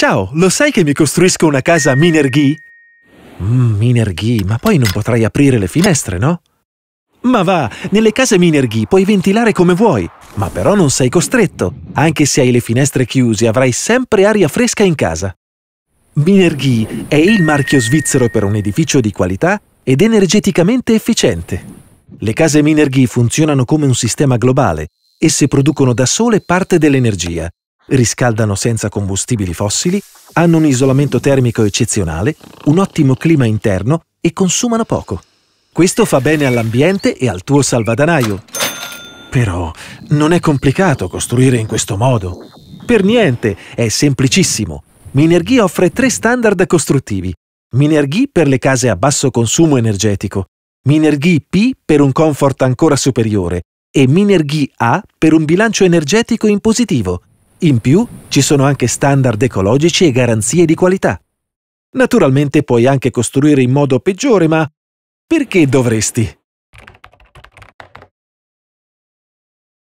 Ciao, lo sai che mi costruisco una casa Minerghi? Mmm, Minerghi, ma poi non potrai aprire le finestre, no? Ma va, nelle case Minerghi puoi ventilare come vuoi, ma però non sei costretto. Anche se hai le finestre chiuse avrai sempre aria fresca in casa. Minerghi è il marchio svizzero per un edificio di qualità ed energeticamente efficiente. Le case Minerghi funzionano come un sistema globale, esse producono da sole parte dell'energia riscaldano senza combustibili fossili, hanno un isolamento termico eccezionale, un ottimo clima interno e consumano poco. Questo fa bene all'ambiente e al tuo salvadanaio. Però non è complicato costruire in questo modo. Per niente, è semplicissimo. Minergy offre tre standard costruttivi. Minergy per le case a basso consumo energetico, Minergy P per un comfort ancora superiore e Minergy A per un bilancio energetico in positivo. In più ci sono anche standard ecologici e garanzie di qualità. Naturalmente puoi anche costruire in modo peggiore, ma perché dovresti?